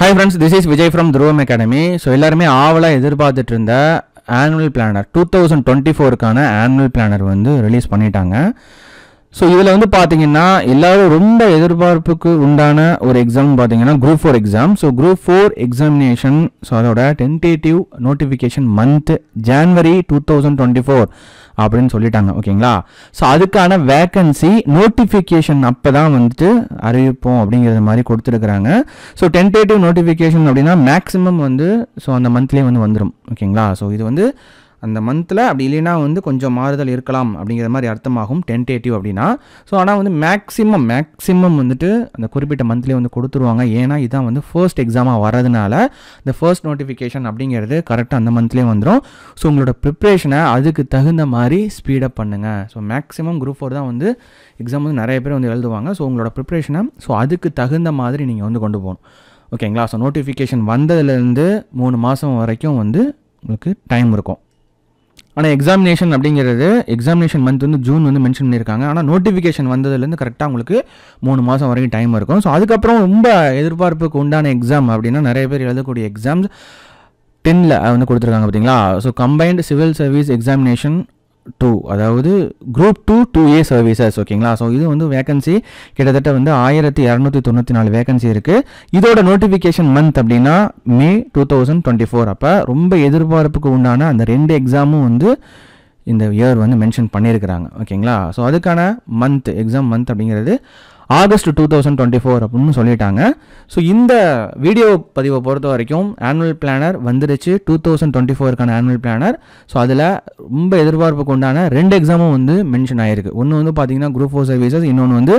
hi friends this is Vijay from Dhruvam academy so எல்லாருமே ஆவலாக எதிர்பார்த்துட்டு இருந்த annual planner two thousand twenty ஃபோருக்கான ஆனுவல் பிளானர் வந்து ரிலீஸ் பண்ணிட்டாங்க ஸோ இதில் வந்து பார்த்தீங்கன்னா எல்லோரும் ரொம்ப எதிர்பார்ப்புக்கு உண்டான ஒரு எக்ஸாம் பார்த்தீங்கன்னா group four exam so group four examination so அதோட tentative notification month January two thousand twenty four அப்படின்னு சொல்லிட்டாங்க ஓகேங்களா ஸோ அதுக்கான வேக்கன்சி நோட்டிஃபிகேஷன் அப்போ தான் வந்துட்டு அறிவிப்போம் அப்படிங்கிறது மாதிரி கொடுத்துருக்குறாங்க ஸோ டென்டேட்டிவ் நோட்டிஃபிகேஷன் அப்படின்னா மேக்ஸிமம் வந்து ஸோ அந்த மந்த்லேயே வந்து வந்துடும் ஓகேங்களா ஸோ இது வந்து அந்த மந்தில் அப்படி இல்லைன்னா வந்து கொஞ்சம் மாறுதல் இருக்கலாம் அப்படிங்கிற மாதிரி அர்த்தமாகும் டென்டேட்டிவ் அப்படின்னா ஸோ ஆனால் வந்து மேக்ஸிமம் மேக்ஸிமம் வந்துட்டு அந்த குறிப்பிட்ட மந்த்லேயே வந்து கொடுத்துருவாங்க ஏன்னா இதான் வந்து ஃபர்ஸ்ட் எக்ஸாமாக வர்றதுனால இந்த ஃபர்ஸ்ட் நோட்டிஃபிகேஷன் அப்படிங்கிறது கரெக்டாக அந்த மந்த்லேயே வந்துடும் ஸோ உங்களோட ப்ரிப்ரேஷனை அதுக்கு தகுந்த மாதிரி ஸ்பீடப் பண்ணுங்கள் ஸோ மேக்ஸிமம் குரூப் ஃபோர் தான் வந்து எக்ஸாம் வந்து நிறைய பேர் வந்து எழுதுவாங்க ஸோ உங்களோட ப்ரிப்ரேஷனை ஸோ அதுக்கு தகுந்த மாதிரி நீங்கள் வந்து கொண்டு போகணும் ஓகேங்களா ஸோ நோட்டிஃபிகேஷன் வந்ததுலேருந்து மூணு மாதம் வரைக்கும் வந்து உங்களுக்கு டைம் இருக்கும் ஆனால் எக்ஸாமினேஷன் அப்படிங்கிறது எக்ஸாமினேஷன் மந்த் வந்து ஜூன் வந்து மென்ஷன் பண்ணியிருக்காங்க ஆனால் நோட்டிஃபிகேஷன் வந்ததுலேருந்து கரெக்டாக உங்களுக்கு மூணு மாதம் வரைக்கும் டைம் இருக்கும் ஸோ அதுக்கப்புறம் ரொம்ப எதிர்பார்ப்புக்கு உண்டான எக்ஸாம் அப்படின்னா நிறைய பேர் எழுதக்கூடிய எக்ஸாம்ஸ் டென்னில் வந்து கொடுத்துருக்காங்க பார்த்தீங்களா so combined civil service examination two அதாவது group two two A services ஓகேங்களா ஸோ இது வந்து வேகன்சி கிட்டத்தட்ட வந்து ஆயிரத்தி இரநூத்தி தொண்ணூற்றி நாலு வேகன்சி இருக்குது இதோட நோட்டிஃபிகேஷன் மந்த் அப்படின்னா May two thousand twenty four அப்போ ரொம்ப எதிர்பார்ப்புக்கு உண்டான அந்த ரெண்டு எக்ஸாமும் வந்து இந்த இயர் வந்து மென்ஷன் பண்ணியிருக்கிறாங்க ஓகேங்களா ஸோ அதுக்கான மந்த் எக்ஸாம் மந்த் அப்படிங்கிறது August two thousand twenty four அப்படின்னு சொல்லிட்டாங்க ஸோ இந்த வீடியோ பதிவை பொறுத்த வரைக்கும் ஆனுவல் பிளானர் வந்துருச்சு டூ தௌசண்ட் டுவெண்ட்டி ஃபோருக்கான ஆனுவல் பிளானர் ஸோ அதில் ரொம்ப எதிர்பார்ப்புக்கு உண்டான ரெண்டு எக்ஸாமும் வந்து மென்ஷன் ஆகிருக்கு ஒன்று வந்து பார்த்தீங்கன்னா குரூப் ஃபோர் சர்வீசஸ் இன்னொன்று வந்து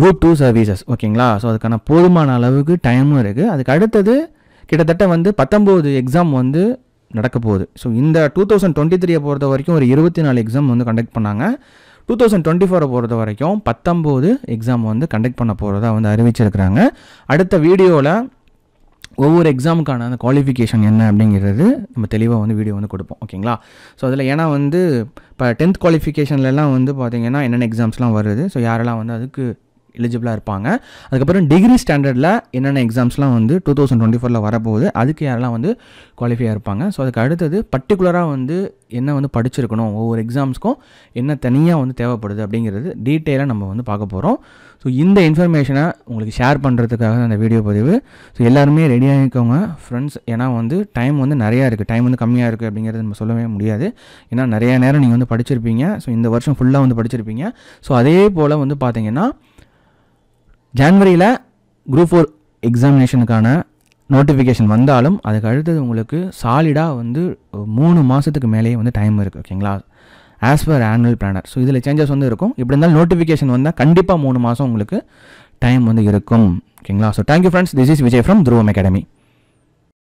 குரூப் டூ சர்வீசஸ் ஓகேங்களா ஸோ அதுக்கான போதுமான அளவுக்கு டைமும் இருக்குது அதுக்கு அடுத்தது கிட்டத்தட்ட வந்து பத்தொம்போது எக்ஸாம் வந்து நடக்க போகுது ஸோ இந்த டூ தௌசண்ட் டுவெண்ட்டி த்ரீயை பொறுத்த வரைக்கும் ஒரு இருபத்தி நாலு எக்ஸாம் வந்து கண்டக்ட் பண்ணாங்க டூ தௌசண்ட் டுவெண்ட்டி ஃபோரை பொறுத்த வரைக்கும் பத்தொம்போது எக்ஸாம் வந்து கண்டக்ட் பண்ண போகிறதா வந்து அறிவிச்சிருக்கிறாங்க அடுத்த வீடியோவில் ஒவ்வொரு எக்ஸாமுக்கான அந்த குவாலிஃபிகேஷன் என்ன அப்படிங்கிறது நம்ம தெளிவாக வந்து வீடியோ வந்து கொடுப்போம் ஓகேங்களா ஸோ அதில் ஏன்னா வந்து இப்போ டென்த் குவாலிஃபிகேஷன்லலாம் வந்து பார்த்திங்கன்னா என்னென்ன எக்ஸாம்ஸ்லாம் வருது ஸோ யாரெல்லாம் வந்து அதுக்கு எலிஜிபிளாக இருப்பாங்க அதுக்கப்புறம் டிகிரி ஸ்டாண்டர்டில் என்னென்ன எக்ஸாம்ஸ்லாம் வந்து டூ தௌசண்ட் டுவெண்ட்டி ஃபோரில் வரப்போகுது அதுக்கு யாரெல்லாம் வந்து குவாலிஃபையாக இருப்பாங்க ஸோ அதுக்கு அடுத்தது பர்டிகுலராக வந்து என்ன வந்து படிச்சிருக்கணும் ஒவ்வொரு எக்ஸாம்ஸ்க்கும் என்ன தனியாக வந்து தேவைப்படுது அப்படிங்கிறது டீட்டெயிலாக நம்ம வந்து பார்க்க போகிறோம் ஸோ இந்த இன்ஃபர்மேஷனை உங்களுக்கு ஷேர் பண்ணுறதுக்காக அந்த வீடியோ பதிவு ஸோ எல்லாருமே ரெடியாக இருக்கவங்க ஃப்ரெண்ட்ஸ் ஏன்னா வந்து டைம் வந்து நிறையா இருக்குது டைம் வந்து கம்மியாக இருக்குது அப்படிங்கிறது நம்ம சொல்லவே முடியாது ஏன்னா நிறையா நேரம் நீங்கள் வந்து படிச்சிருப்பீங்க ஸோ இந்த வருஷம் ஃபுல்லாக வந்து படிச்சிருப்பீங்க ஸோ அதே போல் வந்து பார்த்தீங்கன்னா ஜான்வரியில் குரூப் ஃபோர் எக்ஸாமினேஷனுக்கான நோட்டிஃபிகேஷன் வந்தாலும் அதுக்கு அடுத்தது உங்களுக்கு சாலிடாக வந்து மூணு மாதத்துக்கு மேலேயே வந்து டைம் இருக்குது ஓகேங்களா as per annual planner so இதில் சேஞ்சஸ் வந்து இருக்கும் இப்படி இருந்தாலும் நோட்டிஃபிகேஷன் வந்தால் கண்டிப்பாக மூணு மாதம் உங்களுக்கு டைம் வந்து இருக்கும் ஓகேங்களா so thank you friends this is Vijay from Dhruvam academy